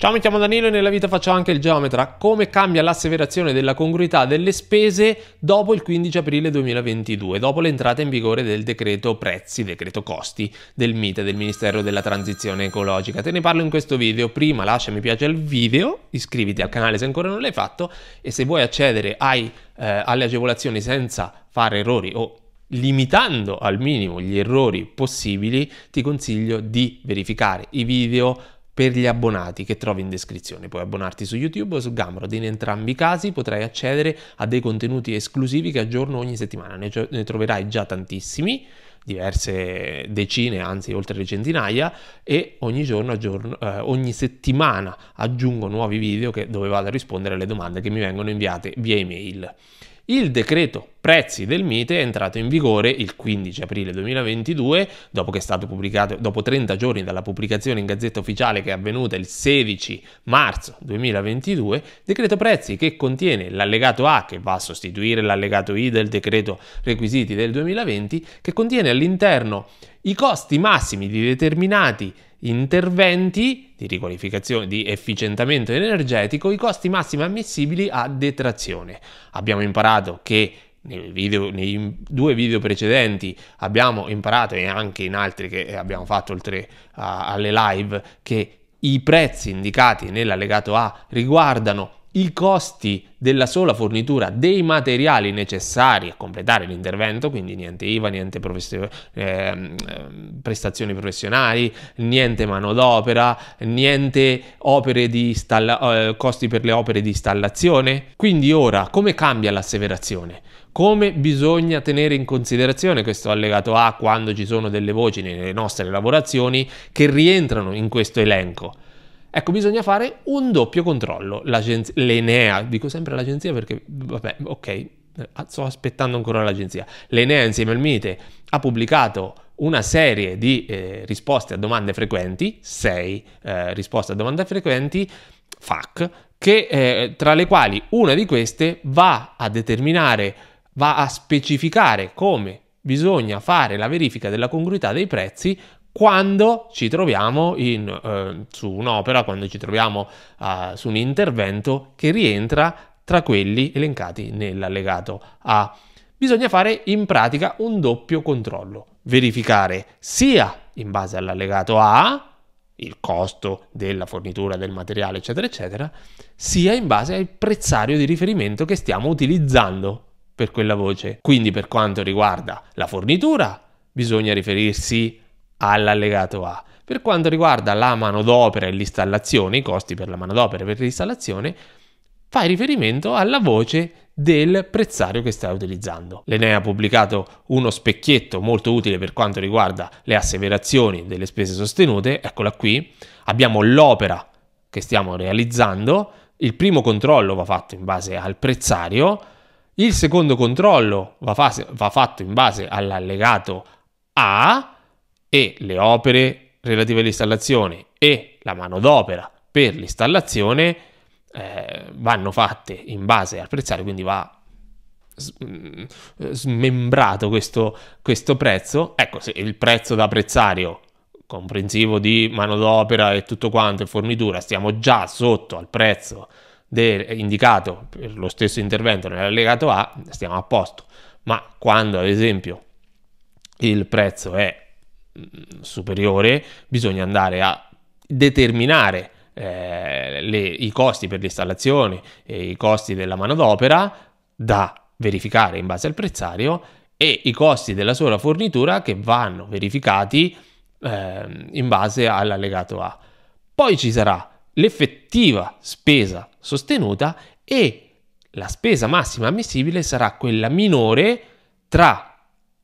Ciao, mi chiamo Danilo e nella vita faccio anche il geometra. Come cambia l'asseverazione della congruità delle spese dopo il 15 aprile 2022, dopo l'entrata in vigore del decreto prezzi, decreto costi del MITE, del Ministero della Transizione Ecologica? Te ne parlo in questo video. Prima lascia mi piace al video, iscriviti al canale se ancora non l'hai fatto e se vuoi accedere ai, eh, alle agevolazioni senza fare errori o limitando al minimo gli errori possibili, ti consiglio di verificare i video per gli abbonati che trovi in descrizione. Puoi abbonarti su YouTube o su Gumroad. In entrambi i casi potrai accedere a dei contenuti esclusivi che aggiorno ogni settimana. Ne, ne troverai già tantissimi, diverse decine, anzi oltre le centinaia, e ogni, giorno aggiorno, eh, ogni settimana aggiungo nuovi video che, dove vado a rispondere alle domande che mi vengono inviate via email. Il decreto prezzi del mite è entrato in vigore il 15 aprile 2022, dopo che è stato pubblicato dopo 30 giorni dalla pubblicazione in Gazzetta Ufficiale che è avvenuta il 16 marzo 2022, decreto prezzi che contiene l'allegato A che va a sostituire l'allegato I del decreto requisiti del 2020 che contiene all'interno i costi massimi di determinati interventi di riqualificazione, di efficientamento energetico, i costi massimi ammissibili a detrazione. Abbiamo imparato che nei, video, nei, due video precedenti abbiamo imparato e anche in altri che abbiamo fatto oltre alle live che i prezzi indicati nell'allegato A riguardano i costi della sola fornitura dei materiali necessari a completare l'intervento, quindi niente IVA, niente professio- eh, prestazioni professionali, niente manodopera, niente installa- eh, costi per le opere di installazione. Quindi ora come cambia l'asseverazione? Come bisogna tenere in considerazione questo allegato A quando ci sono delle voci nelle nostre lavorazioni che rientrano in questo elenco? Ecco, bisogna fare un doppio controllo. L'agenzia, L'Enea, dico sempre l'agenzia perché, vabbè, ok, eh, sto aspettando ancora l'agenzia. L'Enea insieme al Mite ha pubblicato una serie di eh, risposte a domande frequenti, sei eh, risposte a domande frequenti, FAC, che, eh, tra le quali una di queste va a determinare, va a specificare come bisogna fare la verifica della congruità dei prezzi quando ci troviamo in, eh, su un'opera, quando ci troviamo eh, su un intervento che rientra tra quelli elencati nell'allegato A. Bisogna fare in pratica un doppio controllo, verificare sia in base all'allegato A, il costo della fornitura del materiale, eccetera, eccetera, sia in base al prezzario di riferimento che stiamo utilizzando per quella voce. Quindi per quanto riguarda la fornitura, bisogna riferirsi all'allegato A. Per quanto riguarda la manodopera e l'installazione, i costi per la manodopera e per l'installazione, fai riferimento alla voce del prezzario che stai utilizzando. L'ENEA ha pubblicato uno specchietto molto utile per quanto riguarda le asseverazioni delle spese sostenute, eccola qui, abbiamo l'opera che stiamo realizzando, il primo controllo va fatto in base al prezzario, il secondo controllo va, fa- va fatto in base all'allegato A, e le opere relative all'installazione e la manodopera per l'installazione eh, vanno fatte in base al prezzario, quindi va mm, smembrato questo, questo prezzo. Ecco, se il prezzo da prezzario comprensivo di manodopera e tutto quanto e fornitura, stiamo già sotto al prezzo del, indicato per lo stesso intervento nell'allegato A, stiamo a posto. Ma quando ad esempio il prezzo è Mm, superiore, bisogna andare a determinare eh, le, i costi per l'installazione e i costi della manodopera da verificare in base al prezzario e i costi della sola fornitura che vanno verificati eh, in base all'allegato A. Poi ci sarà l'effettiva spesa sostenuta e la spesa massima ammissibile sarà quella minore tra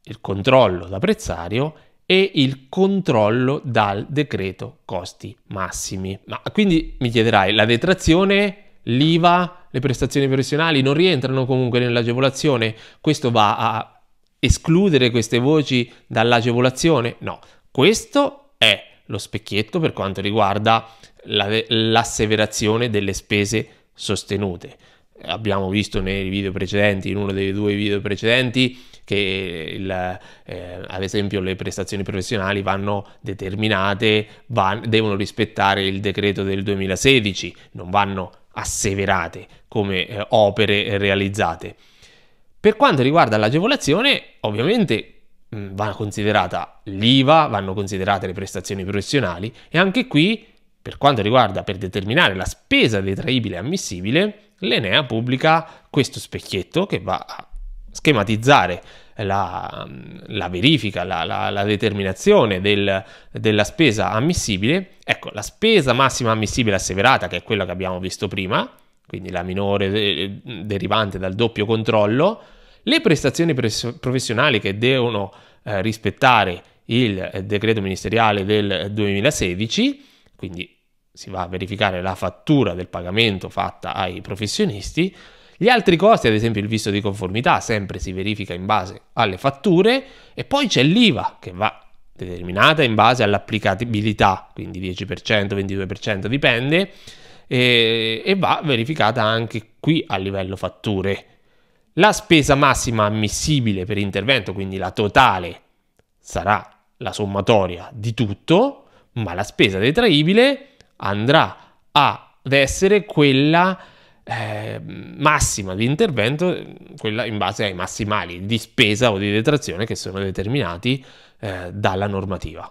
il controllo da prezzario e il controllo dal decreto costi massimi. Ma quindi mi chiederai, la detrazione, l'IVA, le prestazioni professionali non rientrano comunque nell'agevolazione? Questo va a escludere queste voci dall'agevolazione? No, questo è lo specchietto per quanto riguarda la, l'asseverazione delle spese sostenute abbiamo visto nei video precedenti, in uno dei due video precedenti, che il, eh, ad esempio le prestazioni professionali vanno determinate, van, devono rispettare il decreto del 2016, non vanno asseverate come eh, opere realizzate. Per quanto riguarda l'agevolazione, ovviamente mh, va considerata l'IVA, vanno considerate le prestazioni professionali e anche qui, per quanto riguarda per determinare la spesa detraibile ammissibile, l'Enea pubblica questo specchietto che va a schematizzare la, la verifica, la, la, la determinazione del, della spesa ammissibile. Ecco, la spesa massima ammissibile asseverata, che è quella che abbiamo visto prima, quindi la minore eh, derivante dal doppio controllo, le prestazioni pres- professionali che devono eh, rispettare il eh, decreto ministeriale del 2016, quindi si va a verificare la fattura del pagamento fatta ai professionisti. Gli altri costi, ad esempio il visto di conformità, sempre si verifica in base alle fatture e poi c'è l'IVA che va determinata in base all'applicabilità, quindi 10%, 22% dipende, e, e, va verificata anche qui a livello fatture. La spesa massima ammissibile per intervento, quindi la totale, sarà la sommatoria di tutto, ma la spesa detraibile andrà ad essere quella eh, massima di intervento, quella in base ai massimali di spesa o di detrazione che sono determinati eh, dalla normativa.